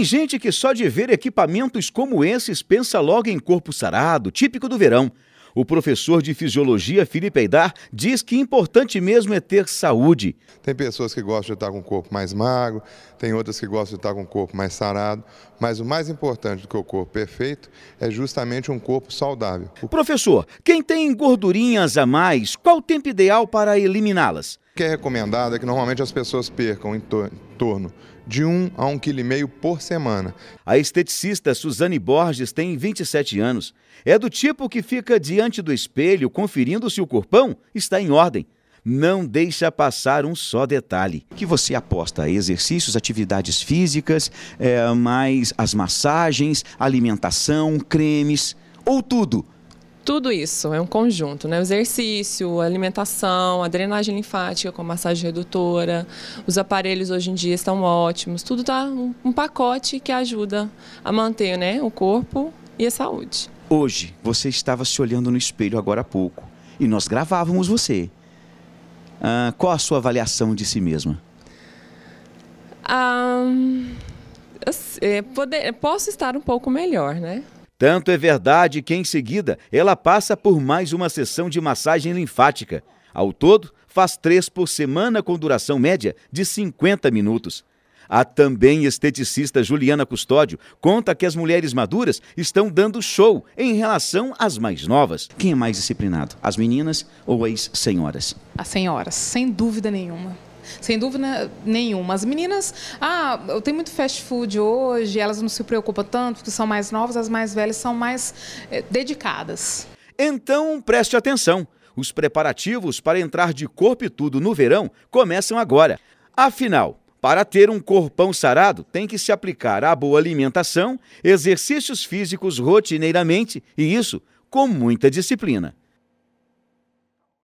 Tem gente que só de ver equipamentos como esses pensa logo em corpo sarado, típico do verão. O professor de fisiologia Felipe Aidar diz que importante mesmo é ter saúde. Tem pessoas que gostam de estar com o corpo mais magro, tem outras que gostam de estar com o corpo mais sarado, mas o mais importante do que o corpo perfeito é justamente um corpo saudável. Professor, quem tem gordurinhas a mais, qual o tempo ideal para eliminá-las? que é recomendado é que normalmente as pessoas percam em, tor em torno de 1 a 1,5 kg por semana. A esteticista Suzane Borges tem 27 anos. É do tipo que fica diante do espelho conferindo se o corpão está em ordem não deixa passar um só detalhe. O que você aposta? Exercícios, atividades físicas, é, mais as massagens, alimentação, cremes, ou tudo? tudo isso é um conjunto, né? O exercício, a alimentação, a drenagem linfática com massagem redutora, os aparelhos hoje em dia estão ótimos, tudo tá um pacote que ajuda a manter, né, o corpo e a saúde. Hoje você estava se olhando no espelho agora há pouco e nós gravávamos você. Ah, qual a sua avaliação de si mesma? Ah, posso estar um pouco melhor, né? Tanto é verdade que, em seguida, ela passa por mais uma sessão de massagem linfática. Ao todo, faz três por semana com duração média de 50 minutos. A também esteticista Juliana Custódio conta que as mulheres maduras estão dando show em relação às mais novas. Quem é mais disciplinado, as meninas ou as senhoras? As senhoras, sem dúvida nenhuma. Sem dúvida nenhuma. As meninas, ah, eu tenho muito fast food hoje, elas não se preocupam tanto, porque são mais novas, as mais velhas são mais eh, dedicadas. Então, preste atenção. Os preparativos para entrar de corpo e tudo no verão começam agora. Afinal, para ter um corpão sarado, tem que se aplicar a boa alimentação, exercícios físicos rotineiramente e isso com muita disciplina.